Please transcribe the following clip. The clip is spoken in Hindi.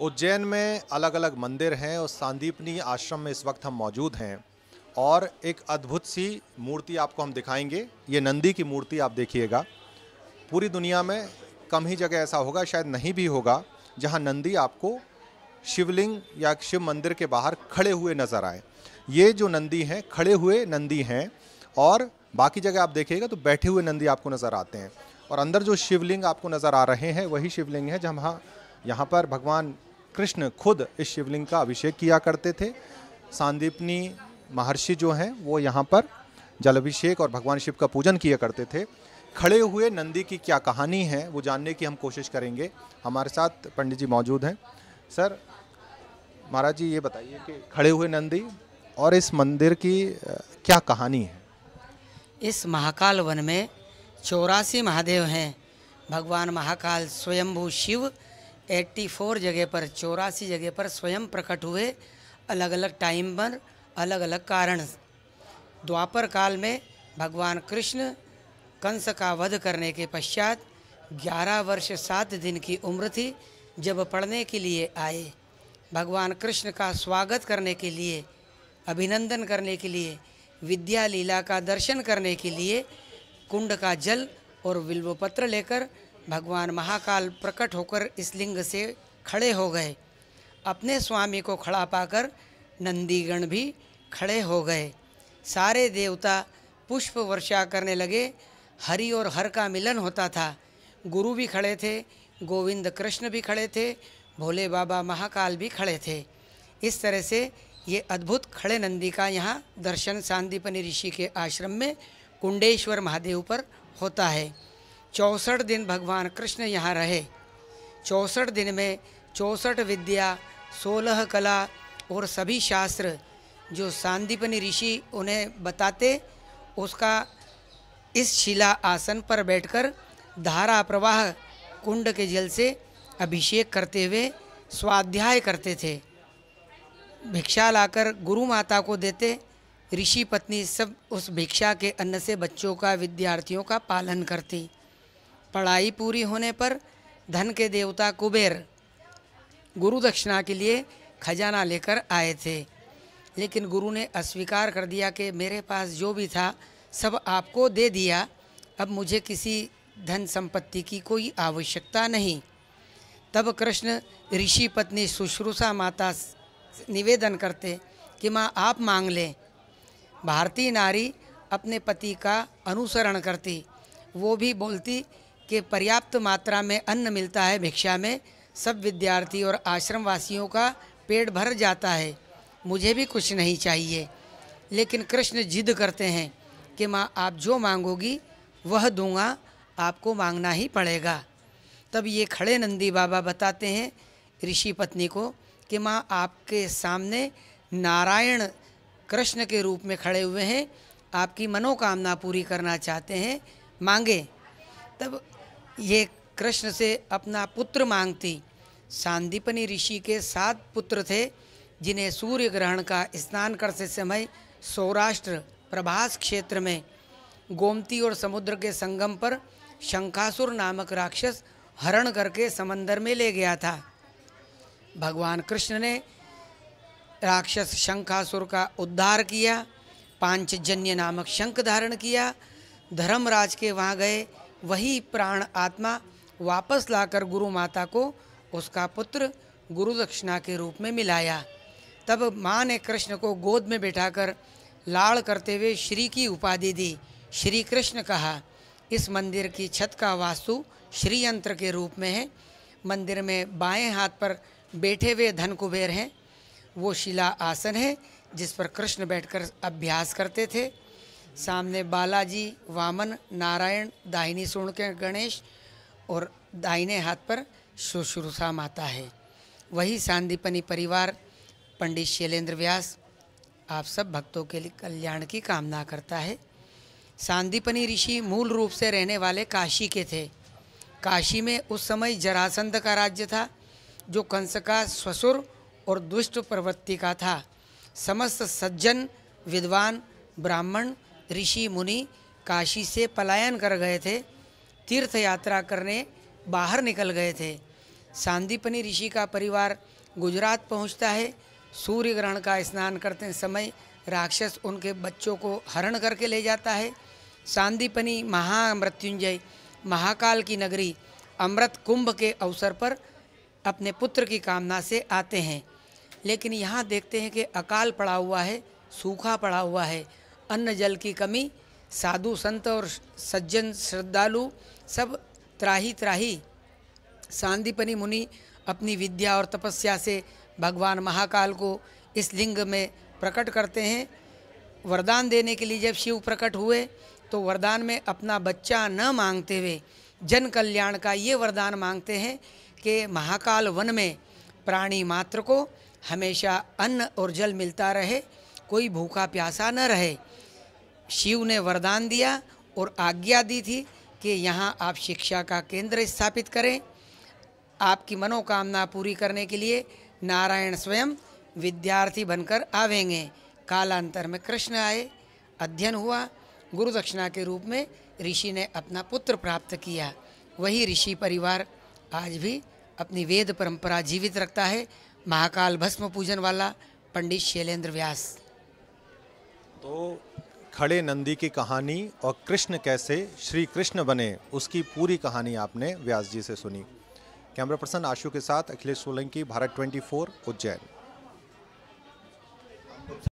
उज्जैन में अलग अलग मंदिर हैं और सांदीपनी आश्रम में इस वक्त हम मौजूद हैं और एक अद्भुत सी मूर्ति आपको हम दिखाएंगे ये नंदी की मूर्ति आप देखिएगा पूरी दुनिया में कम ही जगह ऐसा होगा शायद नहीं भी होगा जहाँ नंदी आपको शिवलिंग या शिव मंदिर के बाहर खड़े हुए नज़र आए ये जो नंदी हैं खड़े हुए नंदी हैं और बाकी जगह आप देखिएगा तो बैठे हुए नंदी आपको नज़र आते हैं और अंदर जो शिवलिंग आपको नज़र आ रहे हैं वही शिवलिंग है जहाँ यहाँ पर भगवान कृष्ण खुद इस शिवलिंग का अभिषेक किया करते थे सांदीपनी महर्षि जो हैं वो यहाँ पर जलाभिषेक और भगवान शिव का पूजन किया करते थे खड़े हुए नंदी की क्या कहानी है वो जानने की हम कोशिश करेंगे हमारे साथ पंडित जी मौजूद हैं सर महाराज जी ये बताइए कि खड़े हुए नंदी और इस मंदिर की क्या कहानी है इस महाकाल वन में चौरासी महादेव हैं भगवान महाकाल स्वयंभू शिव 84 जगह पर चौरासी जगह पर स्वयं प्रकट हुए अलग अलग टाइम पर अलग अलग कारण द्वापर काल में भगवान कृष्ण कंस का वध करने के पश्चात 11 वर्ष 7 दिन की उम्र थी जब पढ़ने के लिए आए भगवान कृष्ण का स्वागत करने के लिए अभिनंदन करने के लिए विद्या लीला का दर्शन करने के लिए कुंड का जल और विल्वपत्र लेकर भगवान महाकाल प्रकट होकर इस लिंग से खड़े हो गए अपने स्वामी को खड़ा पाकर नंदीगण भी खड़े हो गए सारे देवता पुष्प वर्षा करने लगे हरि और हर का मिलन होता था गुरु भी खड़े थे गोविंद कृष्ण भी खड़े थे भोले बाबा महाकाल भी खड़े थे इस तरह से ये अद्भुत खड़े नंदी का यहाँ दर्शन शांतिपनी ऋषि के आश्रम में कुंडेश्वर महादेव पर होता है चौसठ दिन भगवान कृष्ण यहाँ रहे चौसठ दिन में चौसठ विद्या सोलह कला और सभी शास्त्र जो सांदीपनी ऋषि उन्हें बताते उसका इस शिला आसन पर बैठकर धारा प्रवाह कुंड के जल से अभिषेक करते हुए स्वाध्याय करते थे भिक्षा लाकर गुरु माता को देते ऋषि पत्नी सब उस भिक्षा के अन्न से बच्चों का विद्यार्थियों का पालन करती पढ़ाई पूरी होने पर धन के देवता कुबेर गुरु दक्षिणा के लिए खजाना लेकर आए थे लेकिन गुरु ने अस्वीकार कर दिया कि मेरे पास जो भी था सब आपको दे दिया अब मुझे किसी धन संपत्ति की कोई आवश्यकता नहीं तब कृष्ण ऋषि पत्नी सुश्रुषा माता निवेदन करते कि माँ आप मांग लें भारतीय नारी अपने पति का अनुसरण करती वो भी बोलती कि पर्याप्त मात्रा में अन्न मिलता है भिक्षा में सब विद्यार्थी और आश्रम वासियों का पेट भर जाता है मुझे भी कुछ नहीं चाहिए लेकिन कृष्ण जिद करते हैं कि माँ आप जो मांगोगी वह दूंगा आपको मांगना ही पड़ेगा तब ये खड़े नंदी बाबा बताते हैं ऋषि पत्नी को कि माँ आपके सामने नारायण कृष्ण के रूप में खड़े हुए हैं आपकी मनोकामना पूरी करना चाहते हैं मांगे तब ये कृष्ण से अपना पुत्र मांगती सांदीपनी ऋषि के सात पुत्र थे जिन्हें सूर्य ग्रहण का स्नान करते समय सौराष्ट्र प्रभास क्षेत्र में गोमती और समुद्र के संगम पर शंखासुर नामक राक्षस हरण करके समंदर में ले गया था भगवान कृष्ण ने राक्षस शंखासुर का उद्धार किया पांचजन्य नामक शंख धारण किया धर्मराज के वहाँ गए वही प्राण आत्मा वापस लाकर गुरु माता को उसका पुत्र गुरु दक्षिणा के रूप में मिलाया तब माँ ने कृष्ण को गोद में बैठाकर लाड़ करते हुए श्री की उपाधि दी श्री कृष्ण कहा इस मंदिर की छत का वास्तु श्री यंत्र के रूप में है मंदिर में बाएं हाथ पर बैठे हुए धन कुबेर हैं वो शिला आसन है जिस पर कृष्ण बैठकर अभ्यास करते थे सामने बालाजी वामन नारायण दाहिनी सुण के गणेश और दाहिने हाथ पर शुश्रूषा माता है वही सांदीपनी परिवार पंडित शैलेंद्र व्यास आप सब भक्तों के लिए कल्याण की कामना करता है सांदीपनी ऋषि मूल रूप से रहने वाले काशी के थे काशी में उस समय जरासंध का राज्य था जो कंस का ससुर और दुष्ट प्रवृत्ति का था समस्त सज्जन विद्वान ब्राह्मण ऋषि मुनि काशी से पलायन कर गए थे तीर्थ यात्रा करने बाहर निकल गए थे सांदीपनी ऋषि का परिवार गुजरात पहुंचता है सूर्य ग्रहण का स्नान करते समय राक्षस उनके बच्चों को हरण करके ले जाता है सांदीपनी महामृत्युंजय महाकाल की नगरी अमृत कुंभ के अवसर पर अपने पुत्र की कामना से आते हैं लेकिन यहाँ देखते हैं कि अकाल पड़ा हुआ है सूखा पड़ा हुआ है अन्न जल की कमी साधु संत और सज्जन श्रद्धालु सब त्राही त्राही सांदीपनी मुनि अपनी विद्या और तपस्या से भगवान महाकाल को इस लिंग में प्रकट करते हैं वरदान देने के लिए जब शिव प्रकट हुए तो वरदान में अपना बच्चा न मांगते हुए जन कल्याण का ये वरदान मांगते हैं कि महाकाल वन में प्राणी मात्र को हमेशा अन्न और जल मिलता रहे कोई भूखा प्यासा न रहे शिव ने वरदान दिया और आज्ञा दी थी कि यहाँ आप शिक्षा का केंद्र स्थापित करें आपकी मनोकामना पूरी करने के लिए नारायण स्वयं विद्यार्थी बनकर आवेंगे कालांतर में कृष्ण आए अध्ययन हुआ गुरु दक्षिणा के रूप में ऋषि ने अपना पुत्र प्राप्त किया वही ऋषि परिवार आज भी अपनी वेद परंपरा जीवित रखता है महाकाल भस्म पूजन वाला पंडित शैलेंद्र व्यास तो खड़े नंदी की कहानी और कृष्ण कैसे श्री कृष्ण बने उसकी पूरी कहानी आपने व्यास जी से सुनी कैमरा पर्सन आशु के साथ अखिलेश सोलंकी भारत 24 उज्जैन